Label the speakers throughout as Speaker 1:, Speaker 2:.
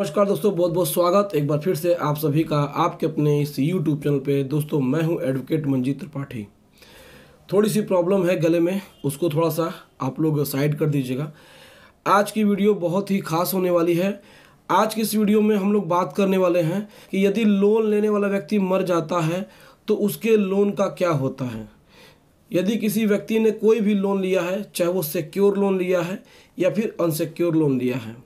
Speaker 1: नमस्कार दोस्तों बहुत बहुत स्वागत एक बार फिर से आप सभी का आपके अपने इस यूट्यूब चैनल पे दोस्तों मैं हूं एडवोकेट मंजीत त्रिपाठी थोड़ी सी प्रॉब्लम है गले में उसको थोड़ा सा आप लोग साइड कर दीजिएगा आज की वीडियो बहुत ही खास होने वाली है आज की इस वीडियो में हम लोग बात करने वाले हैं कि यदि लोन लेने वाला व्यक्ति मर जाता है तो उसके लोन का क्या होता है यदि किसी व्यक्ति ने कोई भी लोन लिया है चाहे वो सिक्योर लोन लिया है या फिर अनसिक्योर लोन लिया है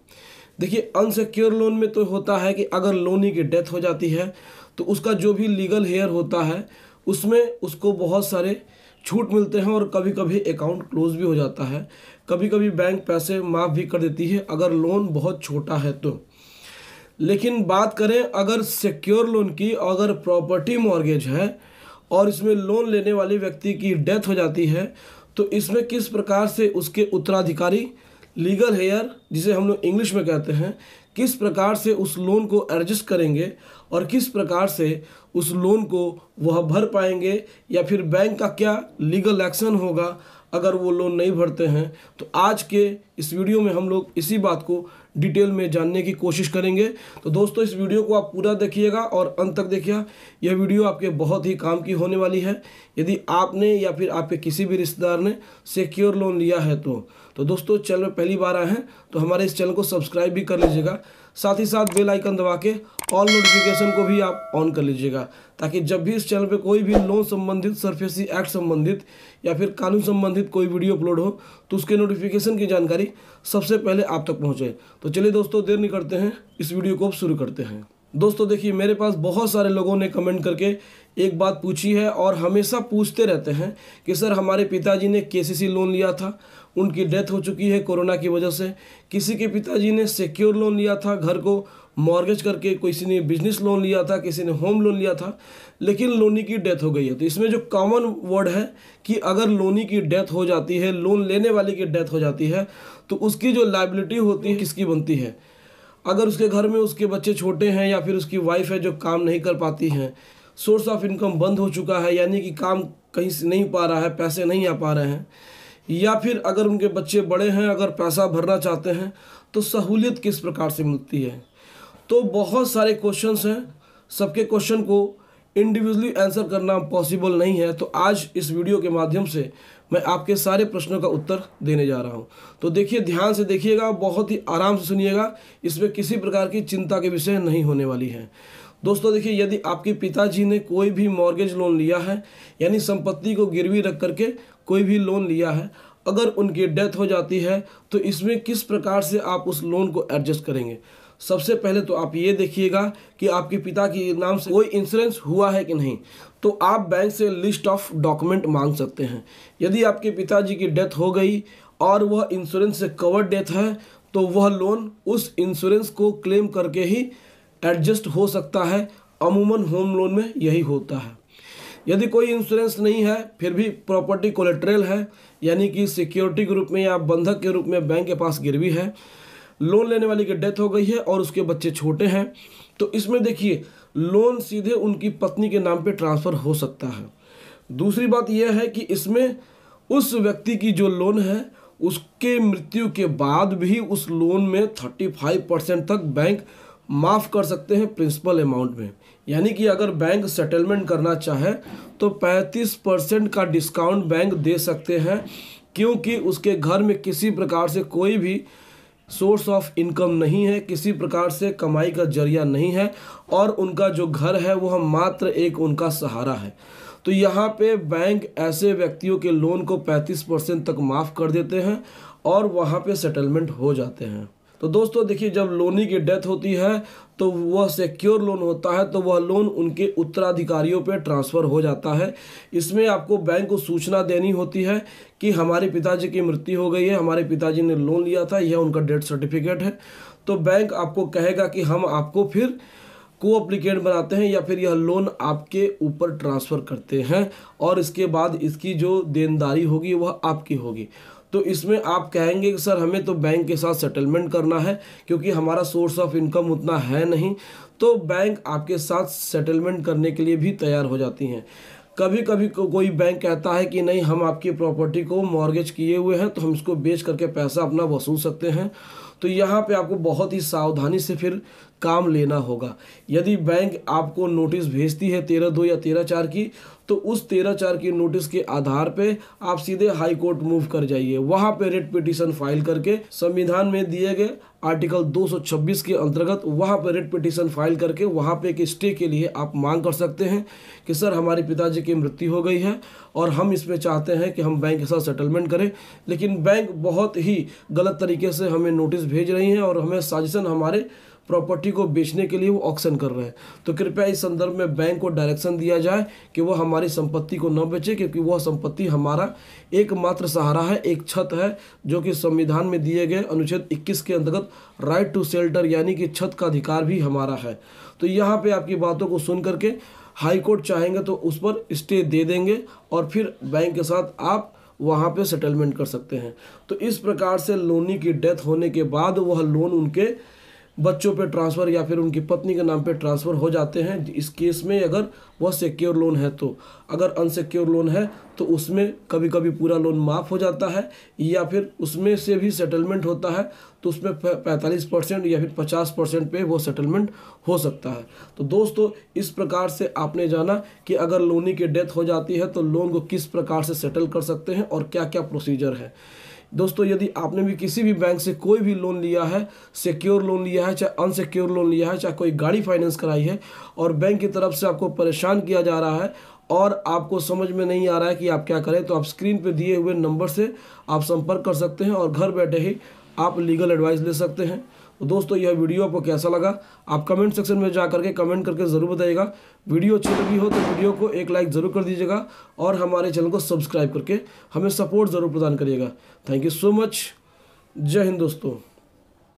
Speaker 1: देखिए अनसिक्योर लोन में तो होता है कि अगर लोनी की डेथ हो जाती है तो उसका जो भी लीगल हेयर होता है उसमें उसको बहुत सारे छूट मिलते हैं और कभी कभी अकाउंट क्लोज भी हो जाता है कभी कभी बैंक पैसे माफ़ भी कर देती है अगर लोन बहुत छोटा है तो लेकिन बात करें अगर सिक्योर लोन की अगर प्रॉपर्टी मॉर्गेज है और इसमें लोन लेने वाले व्यक्ति की डेथ हो जाती है तो इसमें किस प्रकार से उसके उत्तराधिकारी लीगल हेयर जिसे हम लोग इंग्लिश में कहते हैं किस प्रकार से उस लोन को एडजस्ट करेंगे और किस प्रकार से उस लोन को वह भर पाएंगे या फिर बैंक का क्या लीगल एक्शन होगा अगर वो लोन नहीं भरते हैं तो आज के इस वीडियो में हम लोग इसी बात को डिटेल में जानने की कोशिश करेंगे तो दोस्तों इस वीडियो को आप पूरा देखिएगा और अंत तक देखिएगा यह वीडियो आपके बहुत ही काम की होने वाली है यदि आपने या फिर आपके किसी भी रिश्तेदार ने सिक्योर लोन लिया है तो तो दोस्तों चैनल पहली बार आए हैं तो हमारे इस चैनल को सब्सक्राइब भी कर लीजिएगा साथ ही साथ बेल आइकन दबा के ऑल नोटिफिकेशन को भी आप ऑन कर लीजिएगा ताकि जब भी इस चैनल पे कोई भी लोन संबंधित सरफेसी एक्ट संबंधित या फिर कानून संबंधित कोई वीडियो अपलोड हो तो उसके नोटिफिकेशन की जानकारी सबसे पहले आप तक पहुँचे तो चलिए दोस्तों देर नहीं करते हैं इस वीडियो को शुरू करते हैं दोस्तों देखिए मेरे पास बहुत सारे लोगों ने कमेंट करके एक बात पूछी है और हमेशा पूछते रहते हैं कि सर हमारे पिताजी ने केसीसी लोन लिया था उनकी डेथ हो चुकी है कोरोना की वजह से किसी के पिताजी ने सिक्योर लोन लिया था घर को मॉर्गेज करके किसी ने बिजनेस लोन लिया था किसी ने होम लोन लिया था लेकिन लोनी की डेथ हो गई है तो इसमें जो कॉमन वर्ड है कि अगर लोनी की डेथ हो जाती है लोन लेने वाले की डेथ हो जाती है तो उसकी जो लाइबिलिटी होती है किसकी बनती है अगर उसके घर में उसके बच्चे छोटे हैं या फिर उसकी वाइफ है जो काम नहीं कर पाती हैं सोर्स ऑफ इनकम बंद हो चुका है यानी कि काम कहीं से नहीं पा रहा है पैसे नहीं आ पा रहे हैं या फिर अगर उनके बच्चे बड़े हैं अगर पैसा भरना चाहते हैं तो सहूलियत किस प्रकार से मिलती है तो बहुत सारे क्वेश्चंस हैं सबके क्वेश्चन को इंडिविजुअली आंसर करना पॉसिबल नहीं है तो आज इस वीडियो के माध्यम से मैं आपके सारे प्रश्नों का उत्तर देने जा रहा हूं तो देखिए ध्यान से देखिएगा बहुत ही आराम से सुनिएगा इसमें किसी प्रकार की चिंता के विषय नहीं होने वाली है दोस्तों देखिए यदि आपके पिताजी ने कोई भी मॉर्गेज लोन लिया है यानी संपत्ति को गिरवी रख करके कोई भी लोन लिया है अगर उनकी डेथ हो जाती है तो इसमें किस प्रकार से आप उस लोन को एडजस्ट करेंगे सबसे पहले तो आप ये देखिएगा कि आपके पिता के नाम से कोई इंश्योरेंस हुआ है कि नहीं तो आप बैंक से लिस्ट ऑफ डॉक्यूमेंट मांग सकते हैं यदि आपके पिताजी की डेथ हो गई और वह इंश्योरेंस से कवर्ड डेथ है तो वह लोन उस इंश्योरेंस को क्लेम करके ही एडजस्ट हो सकता है अमूमन होम लोन में यही होता है यदि कोई इंश्योरेंस नहीं है फिर भी प्रॉपर्टी कोलेट्रेल है यानी कि सिक्योरिटी के रूप में या बंधक के रूप में बैंक के पास गिरवी है लोन लेने वाले की डेथ हो गई है और उसके बच्चे छोटे हैं तो इसमें देखिए लोन सीधे उनकी पत्नी के नाम पे ट्रांसफ़र हो सकता है दूसरी बात यह है कि इसमें उस व्यक्ति की जो लोन है उसके मृत्यु के बाद भी उस लोन में थर्टी फाइव परसेंट तक बैंक माफ़ कर सकते हैं प्रिंसिपल अमाउंट में यानी कि अगर बैंक सेटलमेंट करना चाहे तो 35 परसेंट का डिस्काउंट बैंक दे सकते हैं क्योंकि उसके घर में किसी प्रकार से कोई भी सोर्स ऑफ इनकम नहीं है किसी प्रकार से कमाई का जरिया नहीं है और उनका जो घर है वह मात्र एक उनका सहारा है तो यहाँ पे बैंक ऐसे व्यक्तियों के लोन को 35 परसेंट तक माफ़ कर देते हैं और वहाँ पे सेटलमेंट हो जाते हैं तो दोस्तों देखिए जब लोनी की डेथ होती है तो वह सिक्योर लोन होता है तो वह लोन उनके उत्तराधिकारियों पर ट्रांसफ़र हो जाता है इसमें आपको बैंक को सूचना देनी होती है कि हमारे पिताजी की मृत्यु हो गई है हमारे पिताजी ने लोन लिया था यह उनका डेथ सर्टिफिकेट है तो बैंक आपको कहेगा कि हम आपको फिर को अप्लीकेट बनाते हैं या फिर यह लोन आपके ऊपर ट्रांसफ़र करते हैं और इसके बाद इसकी जो देनदारी होगी वह आपकी होगी तो इसमें आप कहेंगे कि सर हमें तो बैंक के साथ सेटलमेंट करना है क्योंकि हमारा सोर्स ऑफ इनकम उतना है नहीं तो बैंक आपके साथ सेटलमेंट करने के लिए भी तैयार हो जाती हैं कभी कभी को, कोई बैंक कहता है कि नहीं हम आपकी प्रॉपर्टी को मॉर्गेज किए हुए हैं तो हम इसको बेच करके पैसा अपना वसूल सकते हैं तो यहाँ पे आपको बहुत ही सावधानी से फिर काम लेना होगा यदि बैंक आपको नोटिस भेजती है तेरह दो या तेरह चार की तो उस तेरह चार की नोटिस के आधार पे आप सीधे हाई कोर्ट मूव कर जाइए वहाँ पे रेट पिटिशन फाइल करके संविधान में दिए गए आर्टिकल 226 के अंतर्गत वहाँ पर रेट पिटिशन फाइल करके वहाँ पे एक स्टे के लिए आप मांग कर सकते हैं कि सर हमारे पिताजी की मृत्यु हो गई है और हम इसमें चाहते हैं कि हम बैंक के साथ सेटलमेंट करें लेकिन बैंक बहुत ही गलत तरीके से हमें नोटिस भेज रही हैं और हमें साजिशन हमारे प्रॉपर्टी को बेचने के लिए वो ऑक्शन कर रहे हैं तो कृपया इस संदर्भ में बैंक को डायरेक्शन दिया जाए कि वो हमारी संपत्ति को न बेचे क्योंकि वह संपत्ति हमारा एकमात्र सहारा है एक छत है जो कि संविधान में दिए गए अनुच्छेद 21 के अंतर्गत राइट टू शेल्टर यानी कि छत का अधिकार भी हमारा है तो यहाँ पर आपकी बातों को सुन करके हाईकोर्ट चाहेंगे तो उस पर स्टे दे देंगे और फिर बैंक के साथ आप वहाँ पे सेटलमेंट कर सकते हैं तो इस प्रकार से लोनी की डेथ होने के बाद वह लोन उनके बच्चों पे ट्रांसफ़र या फिर उनकी पत्नी के नाम पे ट्रांसफ़र हो जाते हैं इस केस में अगर वह सिक्योर लोन है तो अगर अनसिक्योर लोन है तो उसमें कभी कभी पूरा लोन माफ़ हो जाता है या फिर उसमें से भी सेटलमेंट होता है तो उसमें पैंतालीस परसेंट या फिर पचास परसेंट पे वो सेटलमेंट हो सकता है तो दोस्तों इस प्रकार से आपने जाना कि अगर लोनी की डेथ हो जाती है तो लोन को किस प्रकार से सेटल कर सकते हैं और क्या क्या प्रोसीजर है दोस्तों यदि आपने भी किसी भी बैंक से कोई भी लोन लिया है सिक्योर लोन लिया है चाहे अनसिक्योर लोन लिया है चाहे कोई गाड़ी फाइनेंस कराई है और बैंक की तरफ से आपको परेशान किया जा रहा है और आपको समझ में नहीं आ रहा है कि आप क्या करें तो आप स्क्रीन पर दिए हुए नंबर से आप संपर्क कर सकते हैं और घर बैठे ही आप लीगल एडवाइस ले सकते हैं तो दोस्तों यह वीडियो आपको कैसा लगा आप कमेंट सेक्शन में जा करके कमेंट करके ज़रूर बताइएगा वीडियो अच्छी लगी हो तो वीडियो को एक लाइक ज़रूर कर दीजिएगा और हमारे चैनल को सब्सक्राइब करके हमें सपोर्ट ज़रूर प्रदान करिएगा थैंक यू सो मच जय हिंद दोस्तों